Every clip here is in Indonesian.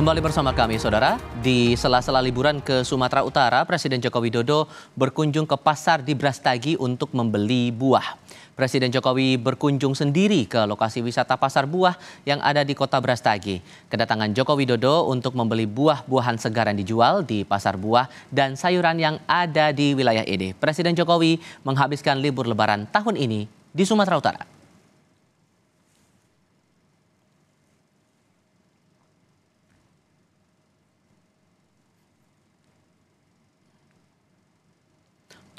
Kembali bersama kami, saudara. Di sela-sela liburan ke Sumatera Utara, Presiden Joko Widodo berkunjung ke pasar di Brastagi untuk membeli buah. Presiden Jokowi berkunjung sendiri ke lokasi wisata pasar buah yang ada di kota Brastagi. Kedatangan Joko Widodo untuk membeli buah-buahan segar yang dijual di pasar buah dan sayuran yang ada di wilayah ini. Presiden Jokowi menghabiskan libur lebaran tahun ini di Sumatera Utara.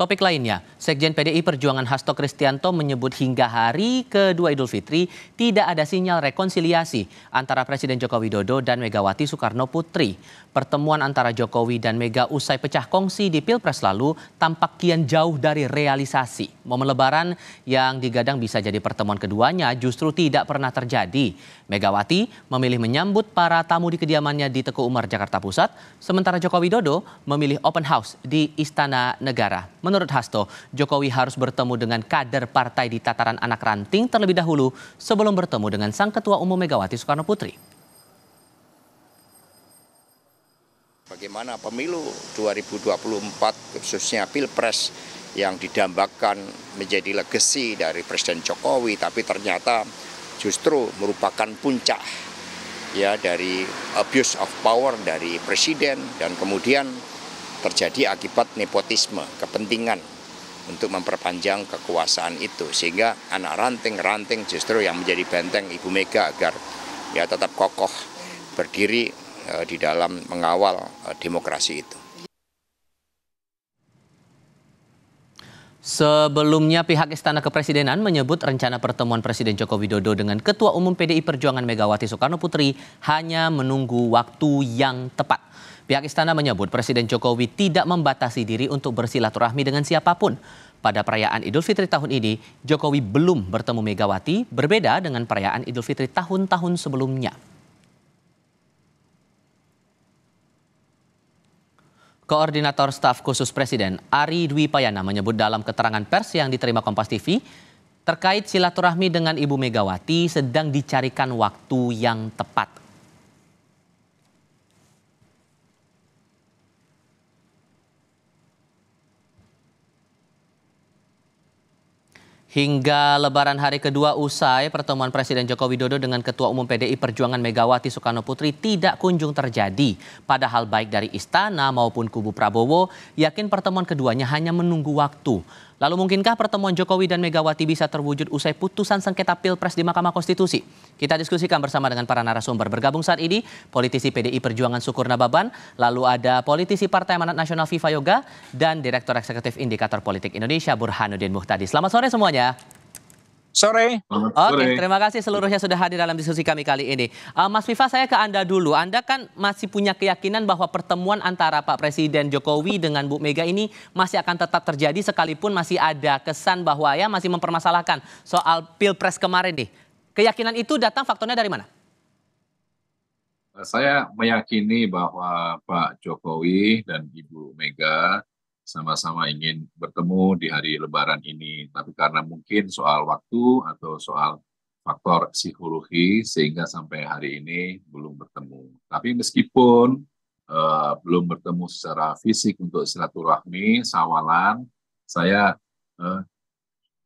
Topik lainnya, Sekjen PDI Perjuangan Hasto Kristianto menyebut hingga hari kedua Idul Fitri tidak ada sinyal rekonsiliasi antara Presiden Joko Widodo dan Megawati Soekarno Putri. Pertemuan antara Jokowi dan Mega usai pecah kongsi di Pilpres lalu tampak kian jauh dari realisasi. Momen lebaran yang digadang bisa jadi pertemuan keduanya justru tidak pernah terjadi. Megawati memilih menyambut para tamu di kediamannya di Teguh Umar, Jakarta Pusat, sementara Joko Widodo memilih open house di Istana Negara. Menurut Hasto, Jokowi harus bertemu dengan kader partai di tataran anak ranting terlebih dahulu sebelum bertemu dengan sang ketua umum Megawati Soekarno Putri. Bagaimana pemilu 2024 khususnya Pilpres yang didambakan menjadi legasi dari Presiden Jokowi tapi ternyata justru merupakan puncak ya dari abuse of power dari presiden dan kemudian terjadi akibat nepotisme, kepentingan untuk memperpanjang kekuasaan itu sehingga anak ranting-ranting justru yang menjadi benteng Ibu Mega agar ya tetap kokoh berdiri e, di dalam mengawal e, demokrasi itu. Sebelumnya pihak Istana Kepresidenan menyebut rencana pertemuan Presiden Joko Widodo dengan Ketua Umum PDI Perjuangan Megawati Soekarno Putri hanya menunggu waktu yang tepat. Pihak istana menyebut Presiden Jokowi tidak membatasi diri untuk bersilaturahmi dengan siapapun. Pada perayaan Idul Fitri tahun ini, Jokowi belum bertemu Megawati, berbeda dengan perayaan Idul Fitri tahun-tahun sebelumnya. Koordinator Staf Khusus Presiden Ari Dwi Payana menyebut dalam keterangan pers yang diterima Kompas TV, terkait silaturahmi dengan Ibu Megawati sedang dicarikan waktu yang tepat. Hingga lebaran hari kedua usai, pertemuan Presiden Joko Widodo dengan Ketua Umum PDI Perjuangan Megawati Soekarno Putri tidak kunjung terjadi. Padahal baik dari istana maupun kubu Prabowo yakin pertemuan keduanya hanya menunggu waktu. Lalu mungkinkah pertemuan Jokowi dan Megawati bisa terwujud usai putusan sengketa Pilpres di Mahkamah Konstitusi? Kita diskusikan bersama dengan para narasumber. Bergabung saat ini politisi PDI Perjuangan Sukur Nababan, lalu ada politisi Partai Amanat Nasional Viva Yoga dan Direktur Eksekutif Indikator Politik Indonesia Burhanuddin Muhtadi. Selamat sore semuanya sore. Oke, okay, terima kasih seluruhnya sudah hadir dalam diskusi kami kali ini. Uh, Mas Viva, saya ke Anda dulu. Anda kan masih punya keyakinan bahwa pertemuan antara Pak Presiden Jokowi dengan Bu Mega ini masih akan tetap terjadi sekalipun masih ada kesan bahwa ya masih mempermasalahkan soal Pilpres kemarin nih. Keyakinan itu datang faktornya dari mana? Saya meyakini bahwa Pak Jokowi dan Ibu Mega sama-sama ingin bertemu di hari Lebaran ini, tapi karena mungkin soal waktu atau soal faktor psikologi sehingga sampai hari ini belum bertemu. Tapi meskipun uh, belum bertemu secara fisik untuk silaturahmi, sawalan, saya uh,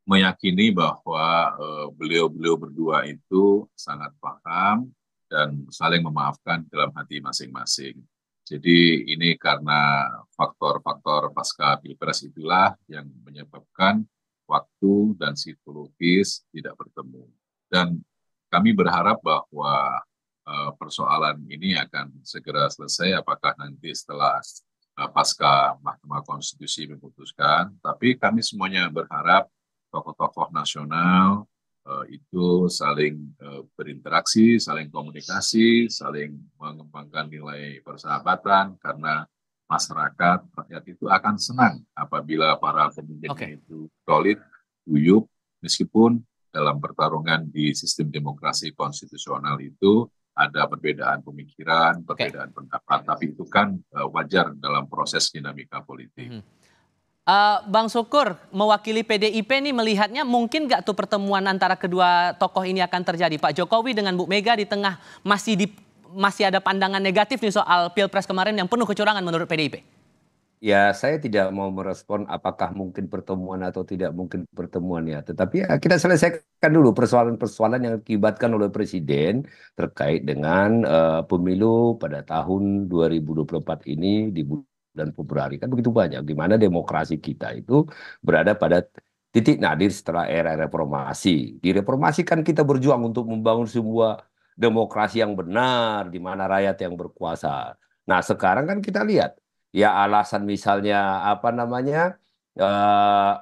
meyakini bahwa eh, beliau-beliau uh, beliau -beliau berdua itu sangat paham dan saling memaafkan dalam hati masing-masing. Jadi ini karena faktor-faktor pasca pilpres itulah yang menyebabkan waktu dan psikologis tidak bertemu. Dan kami berharap bahwa eh, persoalan ini akan segera selesai, apakah nanti setelah eh, pasca Mahkamah Konstitusi memutuskan. Tapi kami semuanya berharap tokoh-tokoh nasional, Eh, itu saling eh, berinteraksi, saling komunikasi, saling mengembangkan nilai persahabatan karena masyarakat rakyat itu akan senang apabila para pemimpin okay. itu solid, guyup, meskipun dalam pertarungan di sistem demokrasi konstitusional itu ada perbedaan pemikiran, perbedaan okay. pendapat, tapi itu kan eh, wajar dalam proses dinamika politik. -hmm. Uh, Bang Sukur mewakili PDIP ini melihatnya mungkin gak tuh pertemuan antara kedua tokoh ini akan terjadi Pak Jokowi dengan Bu Mega di tengah masih di masih ada pandangan negatif nih soal pilpres kemarin yang penuh kecurangan menurut PDIP. Ya saya tidak mau merespon apakah mungkin pertemuan atau tidak mungkin pertemuan ya. Tetapi ya, kita selesaikan dulu persoalan-persoalan yang diakibatkan oleh Presiden terkait dengan uh, pemilu pada tahun 2024 ini di bulan dan Februari kan begitu banyak di mana demokrasi kita itu berada pada titik nadir setelah era reformasi. Di kan kita berjuang untuk membangun sebuah demokrasi yang benar di mana rakyat yang berkuasa. Nah, sekarang kan kita lihat ya alasan misalnya apa namanya eh uh,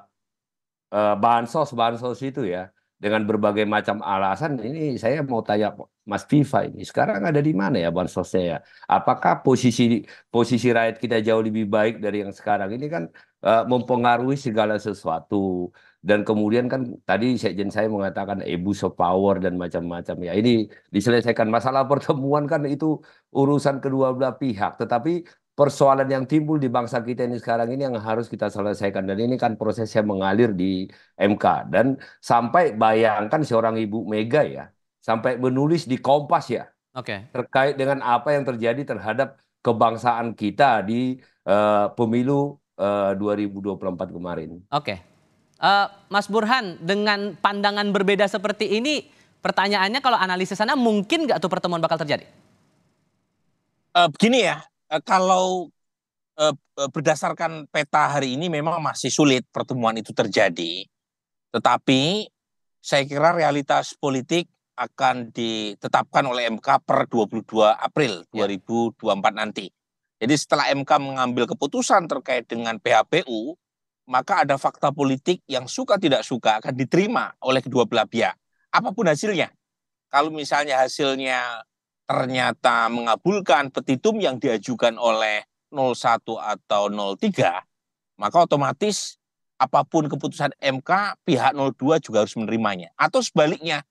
uh, eh, bansos bansos itu ya dengan berbagai macam alasan ini saya mau tanya Mas Viva ini sekarang ada di mana ya bansosnya ya? Apakah posisi posisi rakyat kita jauh lebih baik dari yang sekarang ini kan uh, mempengaruhi segala sesuatu dan kemudian kan tadi sekjen saya mengatakan ibu so power dan macam-macam ya ini diselesaikan masalah pertemuan kan itu urusan kedua belah pihak tetapi persoalan yang timbul di bangsa kita ini sekarang ini yang harus kita selesaikan dan ini kan prosesnya mengalir di MK dan sampai bayangkan seorang ibu Mega ya sampai menulis di Kompas ya okay. terkait dengan apa yang terjadi terhadap kebangsaan kita di uh, pemilu eh, uh, 2024 kemarin. Oke. Okay. Uh, eh, Mas Burhan dengan pandangan berbeda seperti ini pertanyaannya kalau analisis sana mungkin nggak tuh pertemuan bakal terjadi? Uh, begini ya, Eh, kalau eh, eh, berdasarkan peta hari ini memang masih sulit pertemuan itu terjadi. Tetapi saya kira realitas politik akan ditetapkan oleh MK per 22 April 2024 ya. nanti. Jadi setelah MK mengambil keputusan terkait dengan PHPU, maka ada fakta politik yang suka tidak suka akan diterima oleh kedua belah pihak. Apapun hasilnya. Kalau misalnya hasilnya ternyata mengabulkan petitum yang diajukan oleh 01 atau 03, maka otomatis apapun keputusan MK pihak 02 juga harus menerimanya. Atau sebaliknya,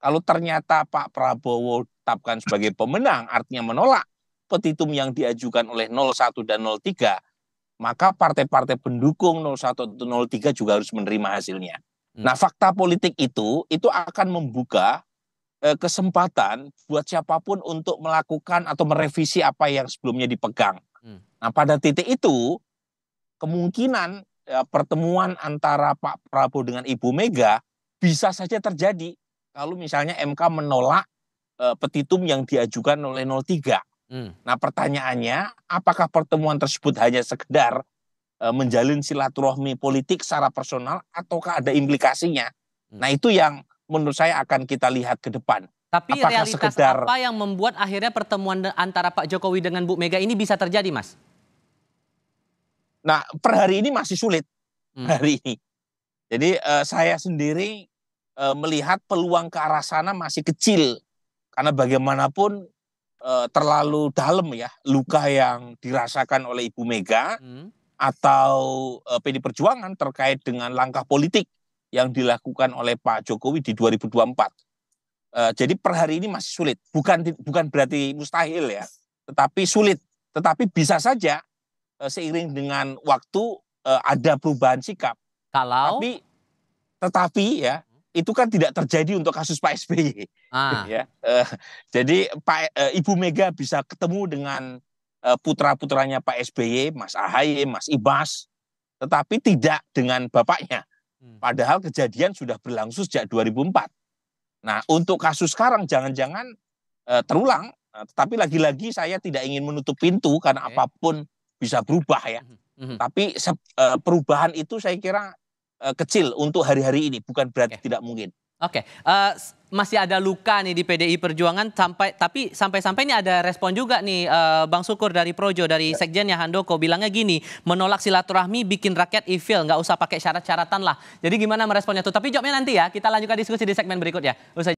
kalau ternyata Pak Prabowo tetapkan sebagai pemenang artinya menolak petitum yang diajukan oleh 01 dan 03, maka partai-partai pendukung 01 atau 03 juga harus menerima hasilnya. Hmm. Nah, fakta politik itu itu akan membuka Eh, kesempatan buat siapapun untuk melakukan atau merevisi apa yang sebelumnya dipegang. Hmm. Nah, pada titik itu kemungkinan ya, pertemuan antara Pak Prabowo dengan Ibu Mega bisa saja terjadi kalau misalnya MK menolak uh, petitum yang diajukan oleh 03. Hmm. Nah, pertanyaannya apakah pertemuan tersebut hanya sekedar uh, menjalin silaturahmi politik secara personal ataukah ada implikasinya? Hmm. Nah, itu yang menurut saya akan kita lihat ke depan. Tapi Apakah realitas sekedar... apa yang membuat akhirnya pertemuan antara Pak Jokowi dengan Bu Mega ini bisa terjadi, Mas? Nah, per hari ini masih sulit hmm. hari ini. Jadi uh, saya sendiri uh, melihat peluang ke arah sana masih kecil karena bagaimanapun uh, terlalu dalam ya luka yang dirasakan oleh Ibu Mega hmm. atau uh, PD Perjuangan terkait dengan langkah politik yang dilakukan oleh Pak Jokowi di 2024. E, eh, jadi per hari ini masih sulit. Bukan bukan berarti mustahil ya, tetapi sulit. Tetapi bisa saja e, seiring dengan waktu e, ada perubahan sikap. Kalau tapi tetapi ya itu kan tidak terjadi untuk kasus Pak SBY. Ah. ya. E, jadi Pak e, Ibu Mega bisa ketemu dengan putra-putranya Pak SBY, Mas Ahaye, Mas Ibas, tetapi tidak dengan bapaknya Hmm. Padahal kejadian sudah berlangsung sejak 2004. Nah, untuk kasus sekarang jangan-jangan e, terulang. Nah, tetapi lagi-lagi saya tidak ingin menutup pintu karena okay. apapun bisa berubah ya. Mm-hmm. Tapi se- eh, perubahan itu saya kira e, kecil untuk hari-hari ini, bukan berarti okay. tidak mungkin. Oke, okay. uh, eh, masih ada luka nih di PDI Perjuangan sampai tapi sampai-sampai ini ada respon juga nih uh, Bang Sukur dari Projo dari ya. Sekjen ya. Handoko bilangnya gini, menolak silaturahmi bikin rakyat evil, nggak usah pakai syarat-syaratan lah. Jadi gimana meresponnya tuh? Tapi jawabnya nanti ya, kita lanjutkan diskusi di segmen berikut ya. Usai